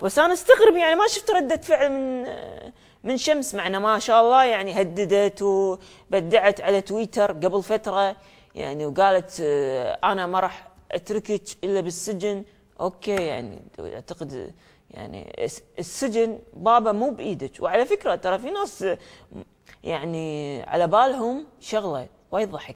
بس انا استغرب يعني ما شفت رده فعل من من شمس معنا ما شاء الله يعني هددت وبدعت على تويتر قبل فتره يعني وقالت آه، انا ما راح اتركك الا بالسجن اوكي يعني اعتقد يعني السجن بابا مو بايدك وعلى فكره ترى في ناس يعني على بالهم شغله وايد ضحك